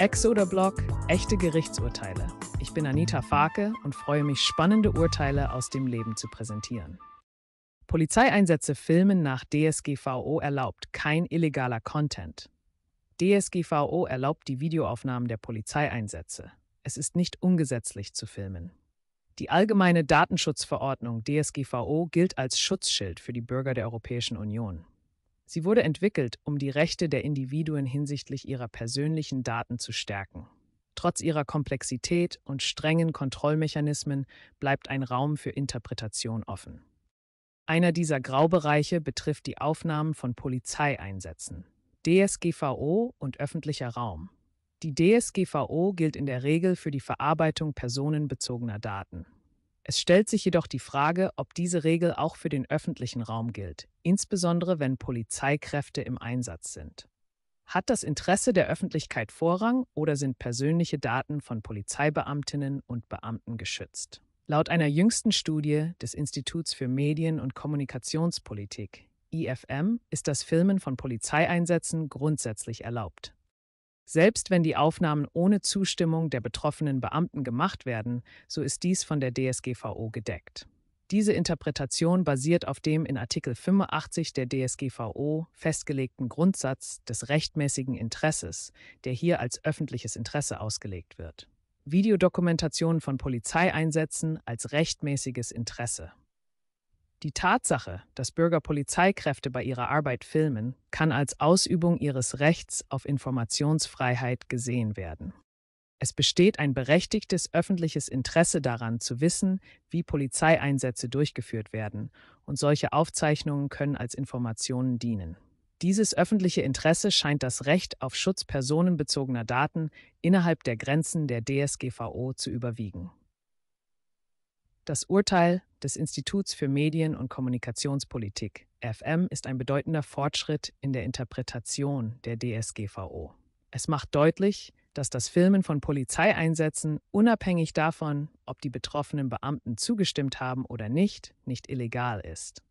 Exoder Blog, echte Gerichtsurteile. Ich bin Anita Farke und freue mich, spannende Urteile aus dem Leben zu präsentieren. Polizeieinsätze filmen nach DSGVO erlaubt, kein illegaler Content. DSGVO erlaubt die Videoaufnahmen der Polizeieinsätze. Es ist nicht ungesetzlich zu filmen. Die allgemeine Datenschutzverordnung DSGVO gilt als Schutzschild für die Bürger der Europäischen Union. Sie wurde entwickelt, um die Rechte der Individuen hinsichtlich ihrer persönlichen Daten zu stärken. Trotz ihrer Komplexität und strengen Kontrollmechanismen bleibt ein Raum für Interpretation offen. Einer dieser Graubereiche betrifft die Aufnahmen von Polizeieinsätzen, DSGVO und öffentlicher Raum. Die DSGVO gilt in der Regel für die Verarbeitung personenbezogener Daten. Es stellt sich jedoch die Frage, ob diese Regel auch für den öffentlichen Raum gilt, insbesondere wenn Polizeikräfte im Einsatz sind. Hat das Interesse der Öffentlichkeit Vorrang oder sind persönliche Daten von Polizeibeamtinnen und Beamten geschützt? Laut einer jüngsten Studie des Instituts für Medien- und Kommunikationspolitik IFM ist das Filmen von Polizeieinsätzen grundsätzlich erlaubt. Selbst wenn die Aufnahmen ohne Zustimmung der betroffenen Beamten gemacht werden, so ist dies von der DSGVO gedeckt. Diese Interpretation basiert auf dem in Artikel 85 der DSGVO festgelegten Grundsatz des rechtmäßigen Interesses, der hier als öffentliches Interesse ausgelegt wird. Videodokumentationen von Polizeieinsätzen als rechtmäßiges Interesse. Die Tatsache, dass Bürger Polizeikräfte bei ihrer Arbeit filmen, kann als Ausübung ihres Rechts auf Informationsfreiheit gesehen werden. Es besteht ein berechtigtes öffentliches Interesse daran, zu wissen, wie Polizeieinsätze durchgeführt werden, und solche Aufzeichnungen können als Informationen dienen. Dieses öffentliche Interesse scheint das Recht auf Schutz personenbezogener Daten innerhalb der Grenzen der DSGVO zu überwiegen. Das Urteil des Instituts für Medien- und Kommunikationspolitik. FM ist ein bedeutender Fortschritt in der Interpretation der DSGVO. Es macht deutlich, dass das Filmen von Polizeieinsätzen, unabhängig davon, ob die betroffenen Beamten zugestimmt haben oder nicht, nicht illegal ist.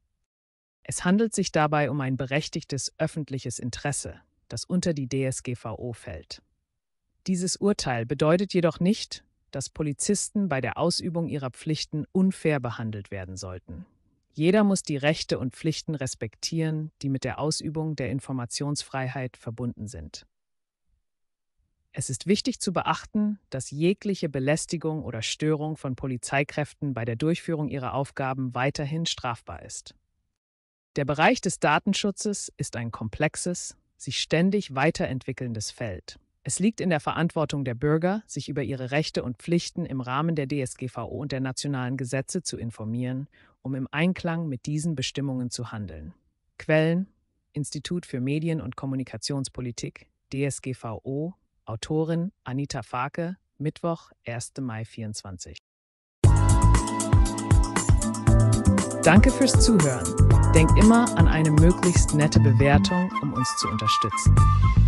Es handelt sich dabei um ein berechtigtes öffentliches Interesse, das unter die DSGVO fällt. Dieses Urteil bedeutet jedoch nicht, dass Polizisten bei der Ausübung ihrer Pflichten unfair behandelt werden sollten. Jeder muss die Rechte und Pflichten respektieren, die mit der Ausübung der Informationsfreiheit verbunden sind. Es ist wichtig zu beachten, dass jegliche Belästigung oder Störung von Polizeikräften bei der Durchführung ihrer Aufgaben weiterhin strafbar ist. Der Bereich des Datenschutzes ist ein komplexes, sich ständig weiterentwickelndes Feld. Es liegt in der Verantwortung der Bürger, sich über ihre Rechte und Pflichten im Rahmen der DSGVO und der nationalen Gesetze zu informieren, um im Einklang mit diesen Bestimmungen zu handeln. Quellen Institut für Medien- und Kommunikationspolitik DSGVO Autorin Anita Farke Mittwoch, 1. Mai 24. Danke fürs Zuhören. Denkt immer an eine möglichst nette Bewertung, um uns zu unterstützen.